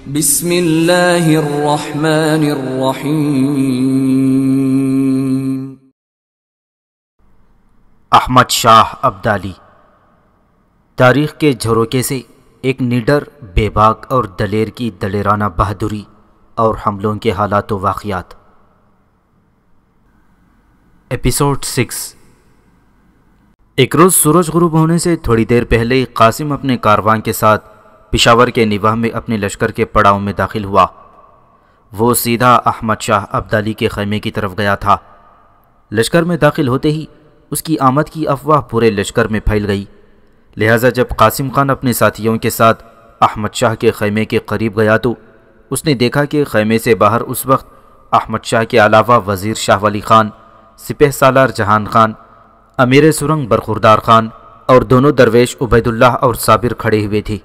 अहमद शाह अब्दाली तारीख के झरोके से एक निडर बेबाक और दलेर की दलेराना बहादुरी और हमलों के हालात वाकियात एपिसोड सिक्स एक रोज़ सूरज गुरूब होने से थोड़ी देर पहले कासिम अपने कारवां के साथ पिशावर के निवाह में अपने लश्कर के पड़ाव में दाखिल हुआ वो सीधा अहमद शाह अब्दाली के खैमे की तरफ गया था लश्कर में दाखिल होते ही उसकी आमद की अफवाह पूरे लश्कर में फैल गई लिहाजा जब कासिम खान अपने साथियों के साथ अहमद शाह के खैमे के करीब गया तो उसने देखा कि खैमे से बाहर उस वक्त अहमद शाह के अलावा वज़ीर शाह वली खान सिपह सालार जहान खान अमीर सुरंग बरखुरदार खान और दोनों दरवेश उबैदुल्लाह और साबिर खड़े हुए थे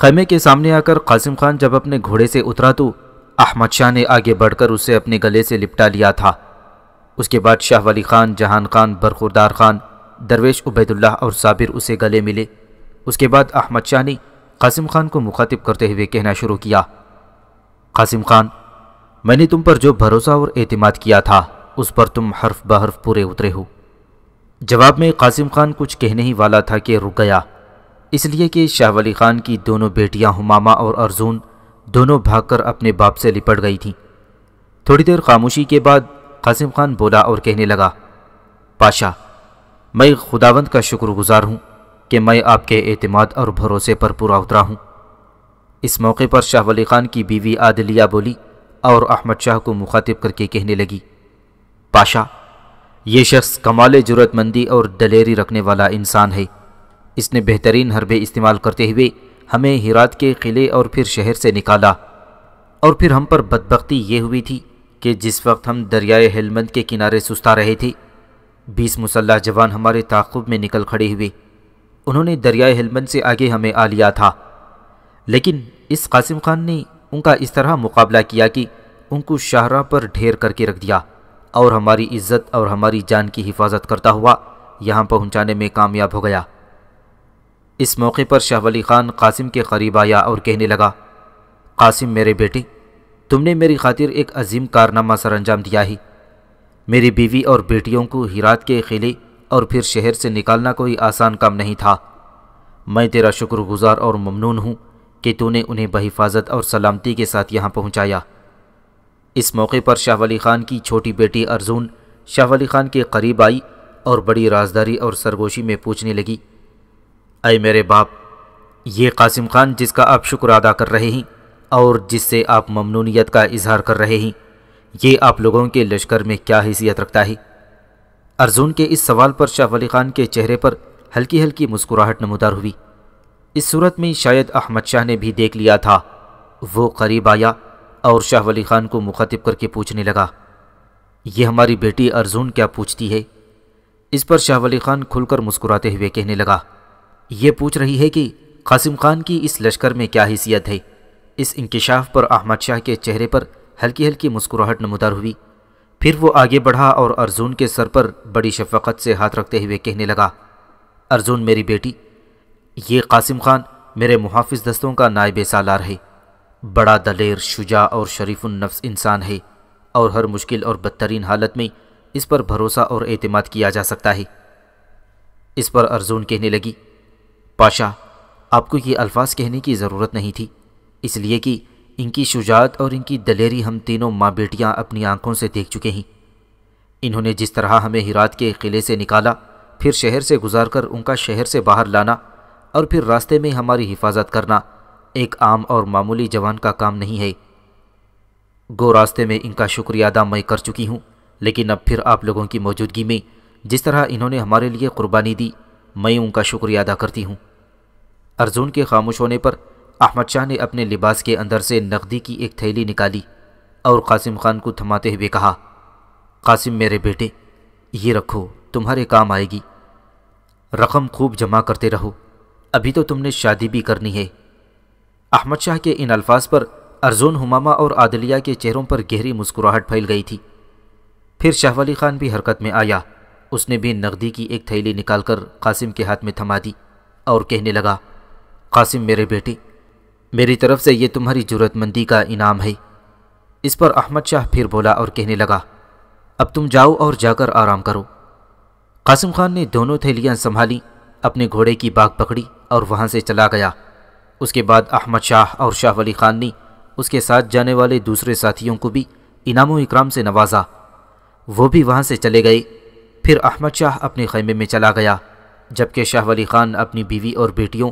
खैमे के सामने आकर कासिम खान जब अपने घोड़े से उतरा तो अहमद शाह ने आगे बढ़कर उसे अपने गले से लिपटा लिया था उसके बाद शाह वली खान जहान खान बरखुरदार खान दरवेश उबैदुल्लाह और साबिर उसे गले मिले उसके बाद अहमद शाह ने कासिम खान को मुखातिब करते हुए कहना शुरू किया कासिम खान मैंने तुम पर जो भरोसा और एतमाद किया था उस पर तुम हर्फ बहर्फ पूरे उतरे हो जवाब में कासिम खान कुछ कहने ही वाला था कि रुक गया इसलिए कि शाह वली ख़ान की दोनों बेटियां हुमामा और अर्जून दोनों भागकर अपने बाप से लिपट गई थीं थोड़ी देर खामोशी के बाद कासिम खान बोला और कहने लगा पाशा मैं खुदावंद का शुक्रगुजार हूँ कि मैं आपके अतमाद और भरोसे पर पूरा उतरा हूँ इस मौके पर शाह वली ख़ान की बीवी आदलिया बोली और अहमद शाह को मुखातिब करके कहने लगी पाशा ये शख्स कमाल जरूरतमंदी और दलेरी रखने वाला इंसान है इसने बेहतरीन हरबे इस्तेमाल करते हुए हमें हिरात के किले और फिर शहर से निकाला और फिर हम पर बदबख्ती ये हुई थी कि जिस वक्त हम दरियाए हेलमंद के किनारे सुस्ता रहे थे बीस मुसल्ह जवान हमारे ताकुब में निकल खड़े हुए उन्होंने दरियाए हेलमंद से आगे हमें आ लिया था लेकिन इस कासिम खान ने उनका इस तरह मुकाबला किया कि उनको शाहरा पर ढेर करके रख दिया और हमारी इज्जत और हमारी जान की हिफाजत करता हुआ यहाँ पहुँचाने में कामयाब हो गया इस मौके पर शाह वली ख़ान कासिम के करीब आया और कहने लगा कासिम मेरे बेटे तुमने मेरी खातिर एक अजीम कारनामा सर अंजाम दिया ही मेरी बीवी और बेटियों को हिरात के किले और फिर शहर से निकालना कोई आसान काम नहीं था मैं तेरा शुक्रगुजार और ममनून हूँ कि तूने उन्हें बहिफाजत और सलामती के साथ यहाँ पहुँचाया इस मौके पर शाह वली ख़ान की छोटी बेटी अर्जून शाह वली ख़ान के करीब आई और बड़ी राजदारी और सरगोशी में पूछने लगी अय मेरे बाप ये कासिम खान जिसका आप शुक्र अदा कर रहे हैं और जिससे आप ममनूनीत का इजहार कर रहे हैं ये आप लोगों के लश्कर में क्या हैसियत रखता है अर्जुन के इस सवाल पर शाह वली खान के चेहरे पर हल्की हल्की मुस्कुराहट नमदार हुई इस सूरत में शायद अहमद शाह ने भी देख लिया था वो करीब आया और शाह वली खान को मुखातिब करके पूछने लगा ये हमारी बेटी अर्जुन क्या पूछती है इस पर शाह वली खान खुलकर मुस्कुराते हुए कहने लगा ये पूछ रही है कि कासिम खान की इस लश्कर में क्या हैसियत है इस इंकशाफ पर अहमद शाह के चेहरे पर हल्की हल्की मुस्कुराहट नमदार हुई फिर वो आगे बढ़ा और अर्जुन के सर पर बड़ी शफकत से हाथ रखते हुए कहने लगा अर्जुन मेरी बेटी ये कासिम खान मेरे मुहाफ़ दस्तों का नायब सालार है बड़ा दलेर शुजा और नफ्स इंसान है और हर मुश्किल और बदतरीन हालत में इस पर भरोसा और अतमाद किया जा सकता है इस पर अर्जुन कहने लगी पाशा आपको ये अल्फाज कहने की ज़रूरत नहीं थी इसलिए कि इनकी शुजात और इनकी दलेरी हम तीनों माँ बेटियाँ अपनी आंखों से देख चुके हैं इन्होंने जिस तरह हमें हिरात के किले से निकाला फिर शहर से गुजार कर उनका शहर से बाहर लाना और फिर रास्ते में हमारी हिफाजत करना एक आम और मामूली जवान का काम नहीं है गो रास्ते में इनका शुक्रिया अदा मैं कर चुकी हूँ लेकिन अब फिर आप लोगों की मौजूदगी में जिस तरह इन्होंने हमारे लिए कुर्बानी दी मैं उनका शुक्रिया अदा करती हूँ अर्जुन के खामोश होने पर अहमद शाह ने अपने लिबास के अंदर से नकदी की एक थैली निकाली और कासिम खान को थमाते हुए कहा कासिम मेरे बेटे ये रखो तुम्हारे काम आएगी रकम खूब जमा करते रहो अभी तो तुमने शादी भी करनी है अहमद शाह के इन अल्फाज पर अर्जुन हुमामा और आदलिया के चेहरों पर गहरी मुस्कुराहट फैल गई थी फिर शाहवली खान भी हरकत में आया उसने भी नकदी की एक थैली निकालकर कासिम के हाथ में थमा दी और कहने लगा कासिम मेरे बेटे मेरी तरफ से ये तुम्हारी जरूरतमंदी का इनाम है इस पर अहमद शाह फिर बोला और कहने लगा अब तुम जाओ और जाकर आराम करो कासिम खान ने दोनों थैलियाँ संभाली अपने घोड़े की बाग पकड़ी और वहाँ से चला गया उसके बाद अहमद शाह और शाह वली खान ने उसके साथ जाने वाले दूसरे साथियों को भी इनाम इकराम से नवाजा वो भी वहाँ से चले गए फिर अहमद शाह अपने खैमे में चला गया जबकि शाह वली खान अपनी बीवी और बेटियों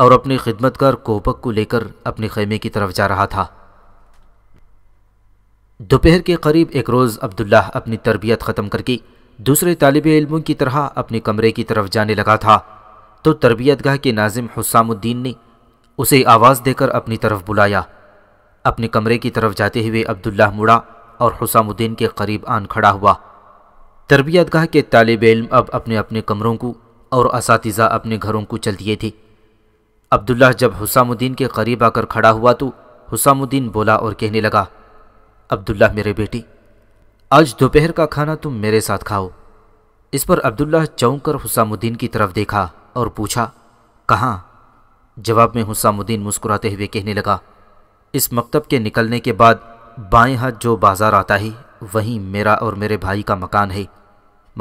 और अपने खिदमतकार कोपक को लेकर अपने खेमे की तरफ जा रहा था दोपहर के करीब एक रोज़ अब्दुल्ला अपनी तरबियत ख़त्म करके दूसरे तालब इलमों की तरह अपने कमरे की तरफ जाने लगा था तो तरबियत गाह के नाजिम हुसामुद्दीन ने उसे आवाज़ देकर अपनी तरफ बुलाया अपने कमरे की तरफ जाते हुए अब्दुल्ला मुड़ा और हुसामुद्दीन के करीब आन खड़ा हुआ तरबियत गाह के तालब इलम अब अपने अपने कमरों को और इस अपने घरों को चल दिए थे अब्दुल्ला जब हुसामुद्दीन के करीब आकर खड़ा हुआ तो हुसामुद्दीन बोला और कहने लगा अब्दुल्ला मेरे बेटी आज दोपहर का खाना तुम मेरे साथ खाओ इस पर अब्दुल्ला चौंक कर हुसामुद्दीन की तरफ देखा और पूछा कहाँ जवाब में हुसामुद्दीन मुस्कुराते हुए कहने लगा इस मकतब के निकलने के बाद बाएं हाथ जो बाज़ार आता है वहीं मेरा और मेरे भाई का मकान है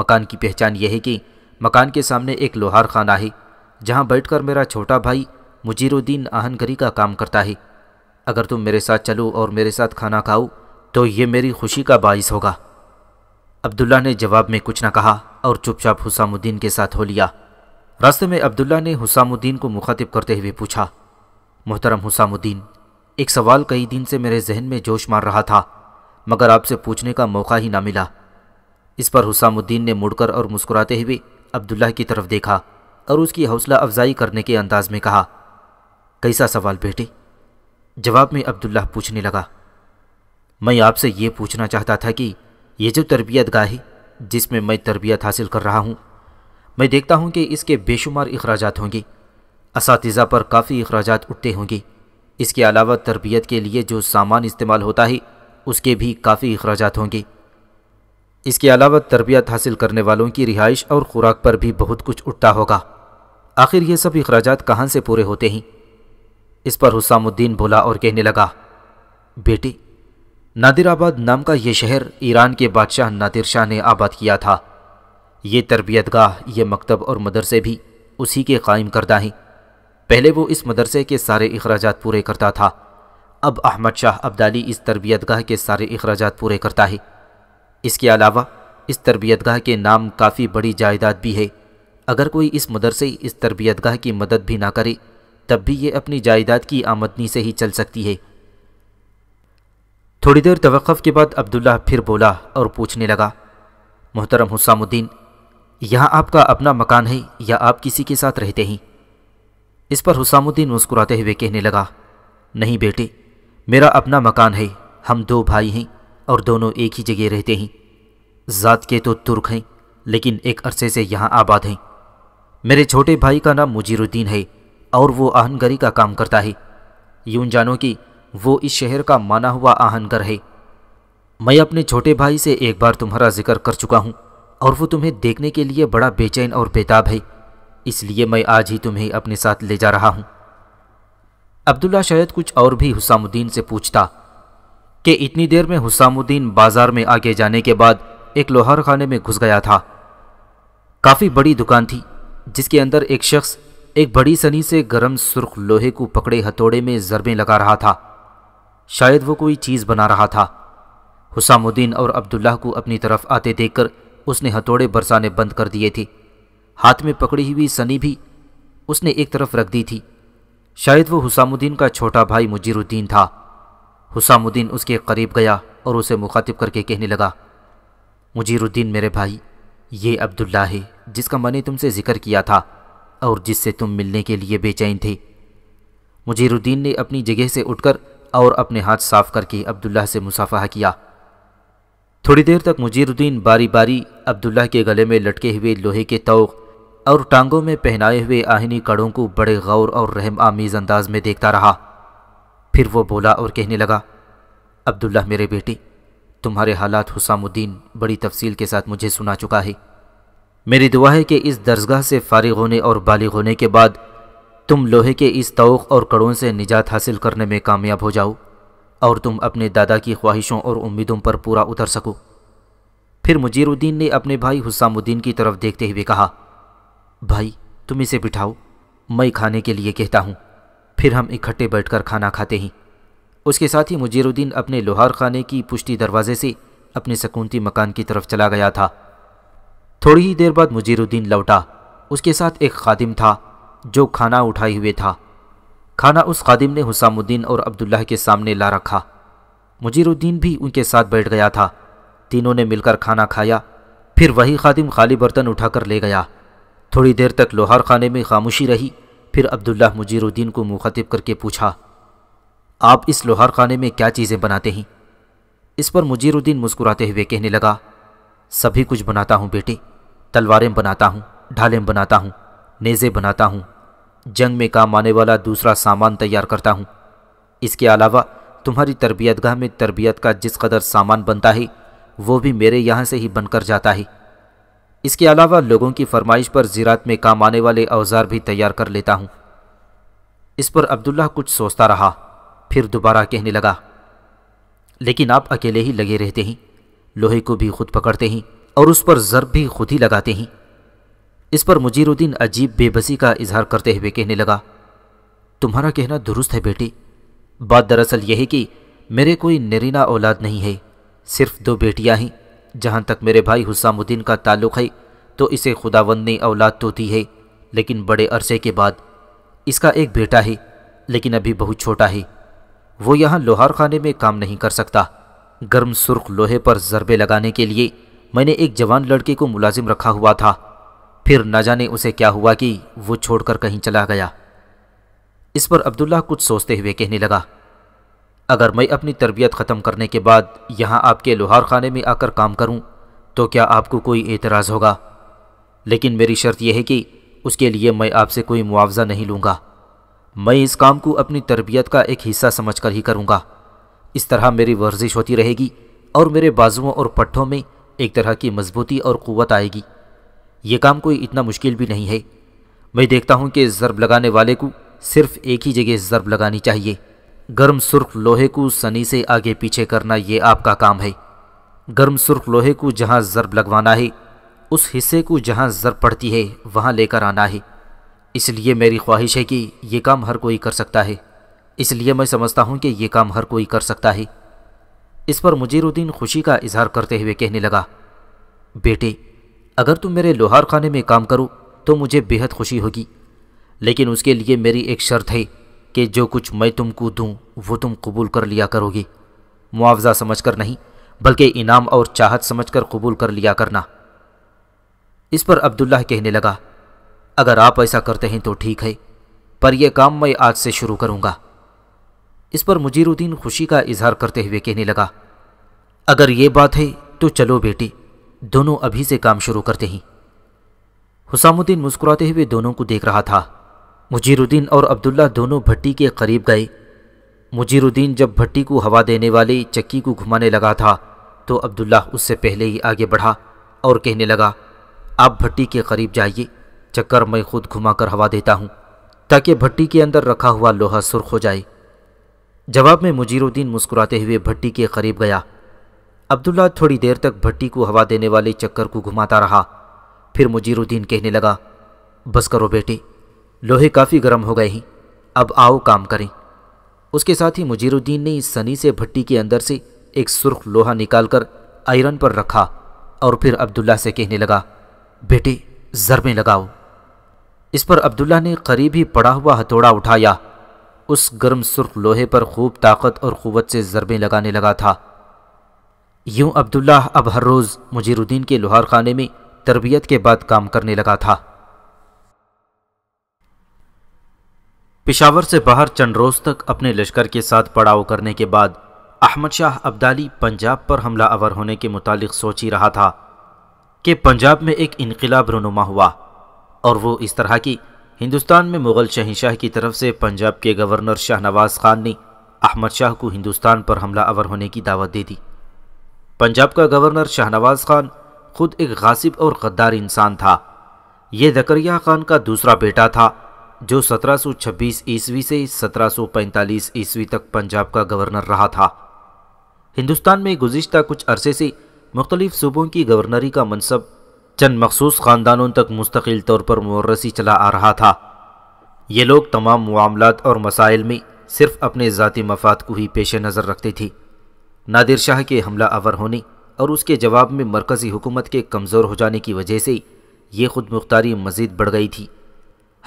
मकान की पहचान यह है कि मकान के सामने एक लोहार खाना है जहाँ बैठकर मेरा छोटा भाई मुजीरुद्दीन आहनगरी का काम करता है अगर तुम मेरे साथ चलो और मेरे साथ खाना खाओ तो ये मेरी खुशी का बायस होगा अब्दुल्ला ने जवाब में कुछ ना कहा और चुपचाप हुसामुद्दीन के साथ हो लिया रास्ते में अब्दुल्ला ने हुसामुद्दीन को मुखातिब करते हुए पूछा मोहतरम हुसामुद्दीन एक सवाल कई दिन से मेरे जहन में जोश मार रहा था मगर आपसे पूछने का मौका ही ना मिला इस पर हुसामुद्दीन ने मुड़कर और मुस्कुराते हुए अब्दुल्ला की तरफ देखा और उसकी हौसला अफजाई करने के अंदाज में कहा कैसा सवाल बेटे जवाब में अब्दुल्ला पूछने लगा मैं आपसे ये पूछना चाहता था कि ये जो तरबियत गाह जिसमें मैं तरबियत हासिल कर रहा हूँ मैं देखता हूँ कि इसके बेशुमार अखराज होंगे इस पर काफ़ी अखराज उठते होंगे इसके अलावा तरबियत के लिए जो सामान इस्तेमाल होता है उसके भी काफ़ी अखराज होंगे इसके अलावा तरबियत हासिल करने वालों की रिहाइश और ख़ुराक पर भी बहुत कुछ उठता होगा आखिर ये सब अखराज कहाँ से पूरे होते हैं इस पर हुसामुद्दीन बोला और कहने लगा बेटी नादिराबाद नाम का यह शहर ईरान के बादशाह नादिर शाह ने आबाद किया था ये तरबियत गाह ये मकतब और मदरसे भी उसी के कायम करदा हैं पहले वो इस मदरसे के सारे अखराज पूरे करता था अब अहमद शाह अब्दाली इस तरबियत गाह के सारे अखराज पूरे करता है इसके अलावा इस तरबियत गाह के नाम काफ़ी बड़ी जायदाद भी है अगर कोई इस मदरसे इस तरबियत गाह की मदद भी ना करे तब भी ये अपनी जायदाद की आमदनी से ही चल सकती है थोड़ी देर तवक़ के बाद अब्दुल्ला फिर बोला और पूछने लगा मोहतरम हुसामुद्दीन यहाँ आपका अपना मकान है या आप किसी के साथ रहते हैं इस पर हुसामुद्दीन मुस्कुराते हुए कहने लगा नहीं बेटे मेरा अपना मकान है हम दो भाई हैं और दोनों एक ही जगह रहते हैं ज़ात के तो तुर्क हैं लेकिन एक अरसे से यहाँ आबाद हैं मेरे छोटे भाई का नाम मुजीरुद्दीन है और वो आहनगरी का काम करता है यूं जानो कि वो इस शहर का माना हुआ आहनगर है मैं अपने छोटे भाई से एक बार तुम्हारा जिक्र कर चुका हूँ और वो तुम्हें देखने के लिए बड़ा बेचैन और बेताब है इसलिए मैं आज ही तुम्हें अपने साथ ले जा रहा हूँ अब्दुल्ला शायद कुछ और भी हुसामुद्दीन से पूछता कि इतनी देर में हुसामुद्दीन बाजार में आगे जाने के बाद एक लोहार खाने में घुस गया था काफ़ी बड़ी दुकान थी जिसके अंदर एक शख्स एक बड़ी सनी से गर्म सुर्ख लोहे को पकड़े हथौड़े में जरबें लगा रहा था शायद वो कोई चीज़ बना रहा था हुसामुद्दीन और अब्दुल्ला को अपनी तरफ आते देखकर उसने हथौड़े बरसाने बंद कर दिए थे हाथ में पकड़ी हुई सनी भी उसने एक तरफ रख दी थी शायद वो हुसामुद्दीन का छोटा भाई मुजीरुद्दीन था हुसामुद्दीन उसके करीब गया और उसे मुखातिब करके कहने लगा मुजीरुद्दीन मेरे भाई ये अब्दुल्ला है जिसका मैंने तुमसे जिक्र किया था और जिससे तुम मिलने के लिए बेचैन थे मुजीरुद्दीन ने अपनी जगह से उठकर और अपने हाथ साफ करके अब्दुल्ला से मुसाफा किया थोड़ी देर तक मुजीरुद्दीन बारी बारी अब्दुल्ला के गले में लटके हुए लोहे के तौक और टांगों में पहनाए हुए आहनी कड़ों को बड़े गौर और रहम आमीज़ अंदाज में देखता रहा फिर वो बोला और कहने लगा अब्दुल्ला मेरे बेटे तुम्हारे हालात हुसामुद्दीन बड़ी तफसील के साथ मुझे सुना चुका है मेरी दुआ है कि इस दरसगाह से फारिग होने और बालिग होने के बाद तुम लोहे के इस तोक़ और कड़ों से निजात हासिल करने में कामयाब हो जाओ और तुम अपने दादा की ख्वाहिशों और उम्मीदों पर पूरा उतर सको फिर मुजीरुद्दीन ने अपने भाई हुसामुद्दीन की तरफ देखते हुए कहा भाई तुम इसे बिठाओ मैं खाने के लिए कहता हूँ फिर हम इकट्ठे बैठकर खाना खाते हैं उसके साथ ही मुजीरुद्दीन अपने लोहार खाने की पुष्टि दरवाजे से अपने सकूनती मकान की तरफ चला गया था थोड़ी ही देर बाद मुजीरुद्दीन लौटा उसके साथ एक खादिम था जो खाना उठाए हुए था खाना उस खादिम ने हुसामुद्दीन और अब्दुल्लाह के सामने ला रखा मुजीरुद्दीन भी उनके साथ बैठ गया था तीनों ने मिलकर खाना खाया फिर वही खादिम खाली बर्तन उठाकर ले गया थोड़ी देर तक लोहार खाने में खामोशी रही फिर अब्दुल्ला मुजीरुद्दीन को मुखातिब करके पूछा आप इस लोहार खाने में क्या चीज़ें बनाते हैं इस पर मुजीरुद्दीन मुस्कुराते हुए कहने लगा सभी कुछ बनाता हूँ बेटी तलवारें बनाता हूँ ढालें बनाता हूँ नेज़े बनाता हूँ जंग में काम आने वाला दूसरा सामान तैयार करता हूँ इसके अलावा तुम्हारी तरबियत गाह में तरबियत का जिस कदर सामान बनता है वो भी मेरे यहाँ से ही बनकर जाता है इसके अलावा लोगों की फरमाइश पर ज़िरात में काम आने वाले औजार भी तैयार कर लेता हूँ इस पर अब्दुल्ला कुछ सोचता रहा फिर दोबारा कहने लगा लेकिन आप अकेले ही लगे रहते हैं लोहे को भी खुद पकड़ते हैं और उस पर ज़रब भी खुद ही लगाते हैं इस पर मुजीरुद्दीन अजीब बेबसी का इजहार करते हुए कहने लगा तुम्हारा कहना दुरुस्त है बेटी बात दरअसल यह है कि मेरे कोई नरीना औलाद नहीं है सिर्फ दो बेटियां हैं जहाँ तक मेरे भाई हुसामुद्दीन का ताल्लुक़ है तो इसे खुदावंद ने औलाद तो दी है लेकिन बड़े अरसे के बाद इसका एक बेटा है लेकिन अभी बहुत छोटा है वो यहाँ लोहार खाने में काम नहीं कर सकता गर्म सुर्ख लोहे पर ज़रबे लगाने के लिए मैंने एक जवान लड़के को मुलाजिम रखा हुआ था फिर न जाने उसे क्या हुआ कि वो छोड़कर कहीं चला गया इस पर अब्दुल्ला कुछ सोचते हुए कहने लगा अगर मैं अपनी तरबियत ख़त्म करने के बाद यहाँ आपके लोहार खाने में आकर काम करूँ तो क्या आपको कोई एतराज़ होगा लेकिन मेरी शर्त यह है कि उसके लिए मैं आपसे कोई मुआवजा नहीं लूँगा मैं इस काम को अपनी तरबियत का एक हिस्सा समझ कर ही करूँगा इस तरह मेरी वर्जिश होती रहेगी और मेरे बाजुओं और पट्ठों में एक तरह की मजबूती और क़वत आएगी ये काम कोई इतना मुश्किल भी नहीं है मैं देखता हूँ कि ज़रब लगाने वाले को सिर्फ एक ही जगह ज़रब लगानी चाहिए गर्म सुर्ख लोहे को सनी से आगे पीछे करना ये आपका काम है गर्म सुर्ख लोहे को जहाँ ज़रब लगवाना है उस हिस्से को जहाँ ज़रब पड़ती है वहाँ लेकर आना है इसलिए मेरी ख्वाहिश है कि ये काम हर कोई कर सकता है इसलिए मैं समझता हूँ कि ये काम हर कोई कर सकता है इस पर मुजीरुद्दीन खुशी का इजहार करते हुए कहने लगा बेटे अगर तुम मेरे लोहार खाने में काम करो तो मुझे बेहद खुशी होगी लेकिन उसके लिए मेरी एक शर्त है कि जो कुछ मैं तुमको दूँ वो तुम कबूल कर लिया करोगे मुआवजा समझ कर नहीं बल्कि इनाम और चाहत समझ कर कबूल कर लिया करना इस पर अब्दुल्ला कहने लगा अगर आप ऐसा करते हैं तो ठीक है पर यह काम मैं आज से शुरू करूँगा इस पर मुजीरुद्दीन खुशी का इजहार करते हुए कहने लगा अगर ये बात है तो चलो बेटी दोनों अभी से काम शुरू करते हैं हुसामुद्दीन मुस्कुराते हुए दोनों को देख रहा था मुजीरुद्दीन और अब्दुल्ला दोनों भट्टी के करीब गए मुजीरुद्दीन जब भट्टी को हवा देने वाली चक्की को घुमाने लगा था तो अब्दुल्ला उससे पहले ही आगे बढ़ा और कहने लगा आप भट्टी के करीब जाइए चक्कर मैं खुद घुमाकर हवा देता हूँ ताकि भट्टी के अंदर रखा हुआ लोहा सुर्ख हो जाए जवाब में मुजीरुद्दीन मुस्कुराते हुए भट्टी के करीब गया अब्दुल्ला थोड़ी देर तक भट्टी को हवा देने वाले चक्कर को घुमाता रहा फिर मुजीरुद्दीन कहने लगा बस करो बेटे लोहे काफ़ी गर्म हो गए हैं अब आओ काम करें उसके साथ ही मुजीरुद्दीन ने इस सनी से भट्टी के अंदर से एक सुर्ख लोहा निकालकर आयरन पर रखा और फिर अब्दुल्ला से कहने लगा बेटे जरबे लगाओ इस पर अब्दुल्ला ने करीब ही पड़ा हुआ हथौड़ा उठाया उस गर्म सुर्ख लोहे पर खूब ताकत और कुत से ज़रबें लगाने लगा था यूं अब्दुल्ला अब हर रोज़ मुजीरुद्दीन के लोहार खाने में तरबियत के बाद काम करने लगा था पिशावर से बाहर चंद रोज़ तक अपने लश्कर के साथ पड़ाव करने के बाद अहमद शाह अब्दाली पंजाब पर हमला अवर होने के मुतालिक सोच ही रहा था कि पंजाब में एक इनकलाब रुनुमा हुआ और वो इस तरह की हिंदुस्तान में मुग़ल शहनशाह की तरफ से पंजाब के गवर्नर शाहनवाज खान ने अहमद शाह को हिंदुस्तान पर हमला अवर होने की दावत दे दी पंजाब का गवर्नर शाहनवाज खान खुद एक गासिब और गद्दार इंसान था यह जकरिया खान का दूसरा बेटा था जो 1726 ईस्वी से 1745 ईस्वी तक पंजाब का गवर्नर रहा था हिंदुस्तान में गुज्त कुछ अरसे से मुख्तलिफ सूबों की गवर्नरी का मनसब चंद मखसूस ख़ानदानों तक मुस्तकिल तौर पर मौरसी चला आ रहा था ये लोग तमाम मामलों और मसाइल में सिर्फ अपने ज़ाती मफाद को ही पेश नज़र रखते थे नादिर शाह के हमला आवर होने और उसके जवाब में मरकज़ी हुकूमत के कमज़ोर हो जाने की वजह से ये खुद मुख्तारी मज़ीद बढ़ गई थी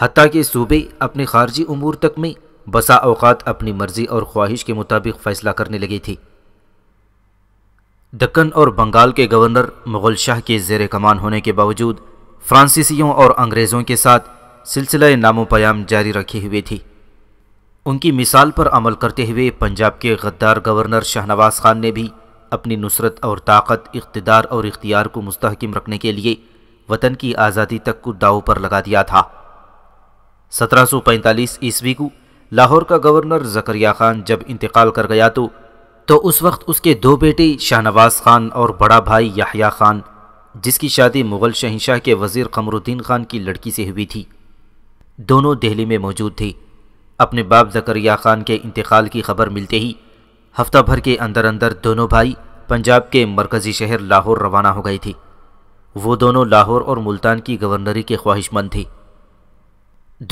हती के सूबे अपने खारजी अमूर तक में बसा अवकात अपनी मर्ज़ी और ख्वाहिश के मुताबिक फ़ैसला करने लगे थे दक्कन और बंगाल के गवर्नर मुगल शाह के जेर कमान होने के बावजूद फ्रांसीसियों और अंग्रेज़ों के साथ सिलसिला नामो जारी रखी हुई थी उनकी मिसाल पर अमल करते हुए पंजाब के गद्दार गवर्नर शाहनवाज खान ने भी अपनी नुसरत और ताकत इकतदार और इख्तियार को मुस्तकम रखने के लिए वतन की आज़ादी तक को दाव पर लगा दिया था 1745 ईस्वी को लाहौर का गवर्नर जकरिया खान जब इंतकाल कर गया तो तो उस वक्त उसके दो बेटे शाहनवाज खान और बड़ा भाई याहिया खान जिसकी शादी मुग़ल शहनशाह के वज़ीर कमरुद्दीन खान की लड़की से हुई थी दोनों दिल्ली में मौजूद थे अपने बाप जकरिया खान के इंतकाल की खबर मिलते ही हफ्ता भर के अंदर अंदर दोनों भाई पंजाब के मरकज़ी शहर लाहौर रवाना हो गए थे वो दोनों लाहौर और मुल्तान की गवर्नरी के ख्वाहिशमंद थे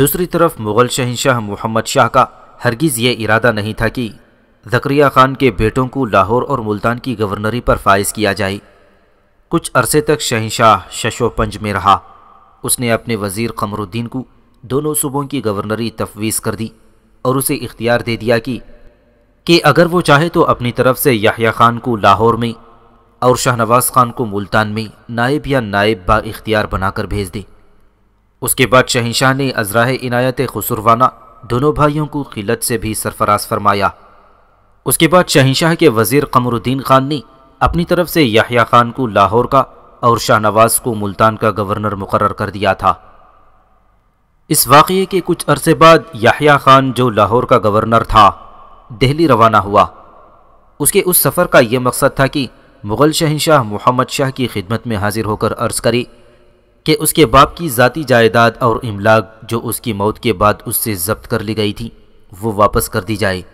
दूसरी तरफ मुग़ल शहनशाह मोहम्मद शाह का हरगिज़ ये इरादा नहीं था कि जक्रिया खान के बेटों को लाहौर और मुल्तान की गवर्नरी पर फायज किया जाए कुछ अरसे तक शहनशाह शशोपंज में रहा उसने अपने वज़ीर कमरुद्दीन को दोनों सूबों की गवर्नरी तफवीज़ कर दी और उसे इख्तियार दे दिया कि कि अगर वो चाहे तो अपनी तरफ से याहिया खान को लाहौर में और शाहनवाज खान को मुल्तान में नायब या नायब बा इख्तियार बनाकर भेज दे उसके बाद शहनशाह ने अजराह इनायत खसुरवाना दोनों भाइयों को किलत से भी सरफराज फरमाया उसके बाद शहनशाह के वजीर कमरुद्दीन खान ने अपनी तरफ से याहिया खान को लाहौर का और शाहनवाज को मुल्तान का गवर्नर मुकर कर दिया था इस वाक़े के कुछ अरसे बाद याहिया खान जो लाहौर का गवर्नर था दिल्ली रवाना हुआ उसके उस सफ़र का यह मकसद था कि मुग़ल शहनशाह मोहम्मद शाह की खिदमत में हाजिर होकर अर्ज़ करे कि उसके बाप की ज़ाती जायदाद और इमलाक जो उसकी मौत के बाद उससे जब्त कर ली गई थी वो वापस कर दी जाए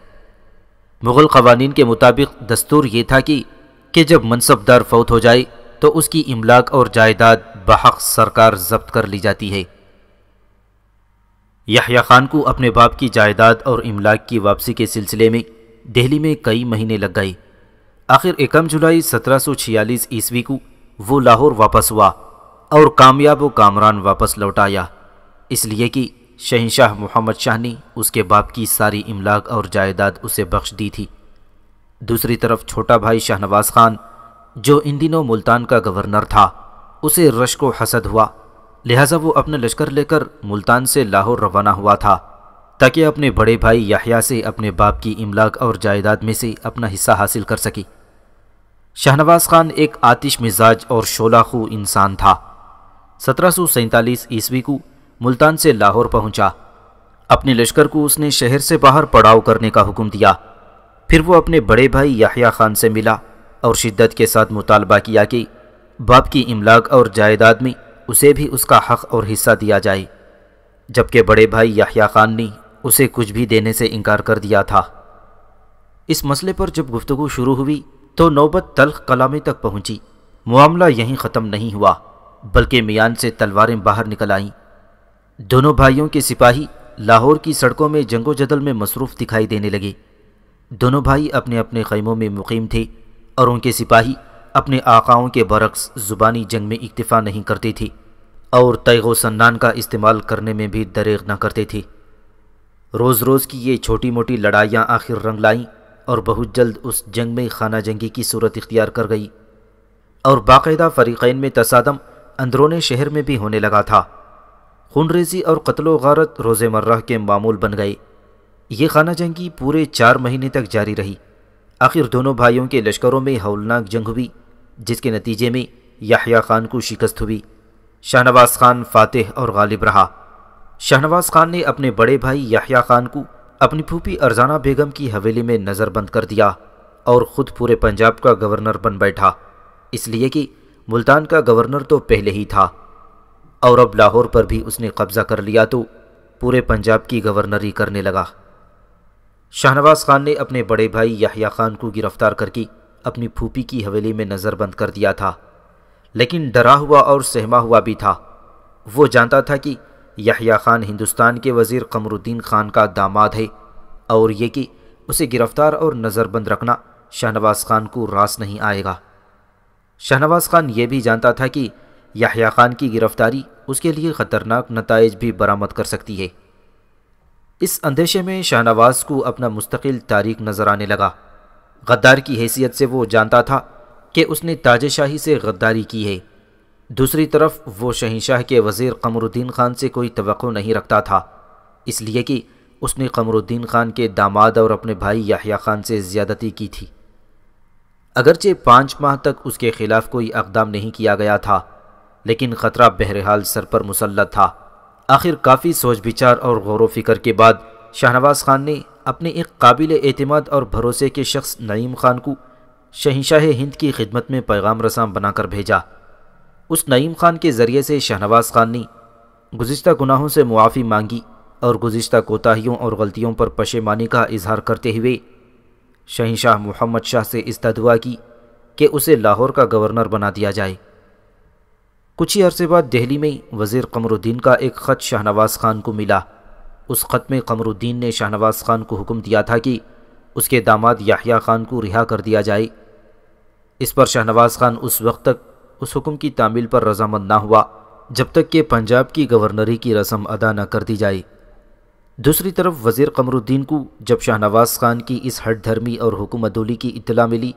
मुग़ल कवानीन के मुताबिक दस्तूर ये था कि कि जब मनसबदार फौत हो जाए तो उसकी इमलाक और जायदाद बहक सरकार जब्त कर ली जाती है यहया खान को अपने बाप की जायदाद और इमलाक की वापसी के सिलसिले में दिल्ली में कई महीने लग गए आखिर एकम जुलाई 1746 ईस्वी को वो लाहौर वापस हुआ और कामयाब व कामरान वापस लौट आया इसलिए कि शहनशाह मोहम्मद शाह ने उसके बाप की सारी इमलाक और जायदाद उसे बख्श दी थी दूसरी तरफ छोटा भाई शाहनवाज खान जो इन दिनों मुल्तान का गवर्नर था उसे रश्क हसद हुआ लिहाजा वो अपने लश्कर लेकर मुल्तान से लाहौर रवाना हुआ था ताकि अपने बड़े भाई याहिया से अपने बाप की इमलाक और जायदाद में से अपना हिस्सा हासिल कर सके शाहनवाज खान एक आतिश मिजाज और शोलाखू इंसान था सत्रह सौ ईस्वी को मुल्तान से लाहौर पहुंचा अपने लश्कर को उसने शहर से बाहर पड़ाव करने का हुक्म दिया फिर वो अपने बड़े भाई याहिया खान से मिला और शिद्दत के साथ मुतालबा किया कि बाप की इमलाक और जायदाद में उसे भी उसका हक और हिस्सा दिया जाए जबकि बड़े भाई याहिया खान ने उसे कुछ भी देने से इनकार कर दिया था इस मसले पर जब गुफ्तु शुरू हुई तो नौबत तलख कलामी तक पहुंची मामला यहीं ख़त्म नहीं हुआ बल्कि मियान से तलवारें बाहर निकल आईं दोनों भाइयों के सिपाही लाहौर की सड़कों में जंगो जदल में मसरूफ़ दिखाई देने लगे दोनों भाई अपने अपने खैमों में मुकीम थे और उनके सिपाही अपने आकाओं के बरक्स ज़ुबानी जंग में इक्तफ़ा नहीं करते थे और तयगो सन्नान का इस्तेमाल करने में भी दरेग न करते थे रोज़ रोज़ की ये छोटी मोटी लड़ाइयाँ आखिर रंग लाईं और बहुत जल्द उस जंग में खाना जंगी की सूरत इख्तियार कर गई और बाकायदा फ़रीक़ैन में तसादम अंदरूनी शहर में भी होने लगा था खूनरेजी और कत्लो गारत रोज़मर्रा के मामूल बन गए ये खाना जंगी पूरे चार महीने तक जारी रही आखिर दोनों भाइयों के लश्करों में हौलनाक जंग हुई जिसके नतीजे में याहिया खान को शिकस्त हुई शाहनवाज खान फातह और गालिब रहा शाहनवाज खान ने अपने बड़े भाई याहिया खान को अपनी फूफी अरजाना बेगम की हवेली में नज़रबंद कर दिया और ख़ुद पूरे पंजाब का गवर्नर बन बैठा इसलिए कि मुल्तान का गवर्नर तो पहले ही था और अब लाहौर पर भी उसने कब्ज़ा कर लिया तो पूरे पंजाब की गवर्नरी करने लगा शाहनवाज़ खान ने अपने बड़े भाई याहिया खान को गिरफ्तार करके अपनी फूपी की हवेली में नज़रबंद कर दिया था लेकिन डरा हुआ और सहमा हुआ भी था वो जानता था कि याहिया खान हिंदुस्तान के वज़ीर कमरुद्दीन खान का दामाद है और ये कि उसे गिरफ्तार और नज़रबंद रखना शाहनवाज़ खान को रास नहीं आएगा शाहनवाज़ खान ये भी जानता था कि याहिया खान की गिरफ्तारी उसके लिए ख़तरनाक नतज भी बरामद कर सकती है इस अंदेशे में शाहनवाज को अपना मुस्तकिल तारीख नज़र आने लगा गद्दार की हैसियत से वो जानता था कि उसने ताजशाही से गद्दारी की है दूसरी तरफ वो शहनशाह के वज़ीर कमरुद्दीन ख़ान से कोई तो नहीं रखता था इसलिए कि उसने कमरुद्दीन ख़ान के दामाद और अपने भाई याहिया ख़ान से ज़्यादती की थी अगरचे पाँच माह तक उसके ख़िलाफ़ कोई अकदाम नहीं किया गया था लेकिन ख़तरा बहरहाल सर पर मुसलत था आखिर काफ़ी सोच विचार और गौर फिक्र के बाद शाहनवाज खान ने अपने एक काबिल अतमाद और भरोसे के शख्स नईम खान को शहनशाह हिंद की खिदमत में पैगाम रसाम बनाकर भेजा उस नईम खान के ज़रिए से शाहनवाज खान ने गुज्त गुनाहों से मुआफ़ी मांगी और गुज्त कोताहीियों और गलतियों पर पशेमानी का इजहार करते हुए शहनशाह मोहम्मद शाह से इस्तुआ की कि उसे लाहौर का गवर्नर बना दिया जाए कुछ ही अरसे बाद दिल्ली में वज़ीर कमरुद्दीन का एक ख़त शाहनवाज खान को मिला उस ख़त में कमरुद्दीन ने शाहनवाज खान को हुक्म दिया था कि उसके दामाद याहिया खान को रिहा कर दिया जाए इस पर शाहनवाज खान उस वक्त तक उस हुक्म की तामील पर रजामंद ना हुआ जब तक कि पंजाब की गवर्नरी की रस्म अदा न कर दी जाए दूसरी तरफ वज़ीर कमरुद्दीन को जब शाहनवाज खान की इस हट धर्मी और हुकूमतोली की इतला मिली